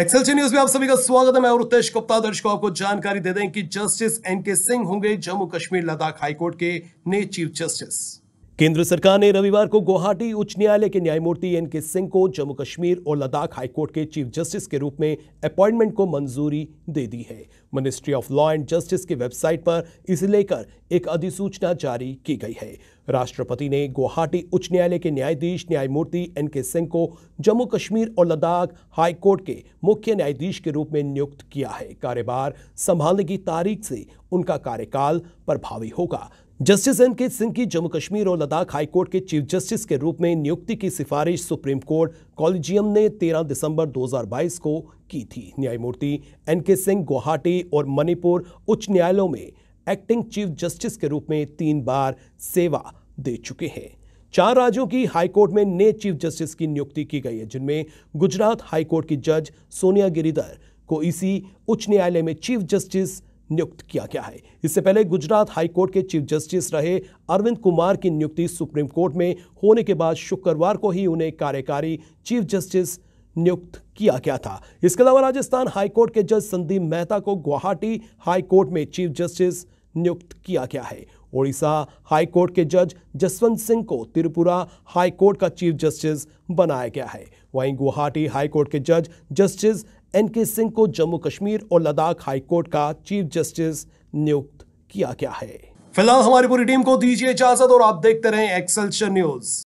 एक्सेलसी news में आप सभी का स्वागत है मैं और उत्तेश गुप्ता दर्शकों आपको जानकारी दे दें कि जस्टिस एन के सिंह होंगे जम्मू कश्मीर लद्दाख हाईकोर्ट के नए चीफ जस्टिस केंद्र सरकार ने रविवार को गुवाहाटी उच्च न्यायालय के न्यायमूर्ति एन के सिंह को जम्मू कश्मीर और लद्दाख हाईकोर्ट के चीफ जस्टिस के रूप में अपॉइंटमेंट को मंजूरी दे दी है ministry of law and justice की वेबसाइट पर इसे लेकर एक अधिसूचना जारी की गई है राष्ट्रपति ने गुवाहाटी उच्च न्यायालय के न्यायाधीश न्यायमूर्ति एन के सिंह को जम्मू कश्मीर और लद्दाख हाई कोर्ट के मुख्य न्यायाधीश के रूप में नियुक्त किया है कार्यभार संभालने की तारीख से उनका कार्यकाल प्रभावी होगा जस्टिस एन के सिंह की जम्मू कश्मीर और लद्दाख हाईकोर्ट के चीफ जस्टिस के रूप में नियुक्ति की सिफारिश सुप्रीम कोर्ट कॉलेजियम ने 13 दिसंबर 2022 को की थी न्यायमूर्ति एन के सिंह गुवाहाटी और मणिपुर उच्च न्यायालयों में एक्टिंग चीफ जस्टिस के रूप में तीन बार सेवा दे चुके हैं चार राज्यों की हाईकोर्ट में नए चीफ जस्टिस की नियुक्ति की गई है जिनमें गुजरात हाईकोर्ट की जज सोनिया गिरिधर को इसी उच्च न्यायालय में चीफ जस्टिस नियुक्त किया गया है इससे पहले गुजरात हाईकोर्ट के चीफ जस्टिस रहे अरविंद कुमार की नियुक्ति सुप्रीम कोर्ट में होने के बाद शुक्रवार को ही उन्हें कार्यकारी चीफ जस्टिस नियुक्त किया गया था इसके अलावा राजस्थान हाईकोर्ट के जज संदीप मेहता को गुवाहाटी हाईकोर्ट में चीफ जस्टिस नियुक्त किया गया है ओडिशा हाईकोर्ट के जज जसवंत सिंह को त्रिपुरा हाईकोर्ट का चीफ जस्टिस बनाया गया है वहीं गुवाहाटी हाईकोर्ट के जज जस्टिस एन के सिंह को जम्मू कश्मीर और लद्दाख हाईकोर्ट का चीफ जस्टिस नियुक्त किया गया है फिलहाल हमारी पूरी टीम को दीजिए इजाजत और आप देखते रहें एक्सेल्शन न्यूज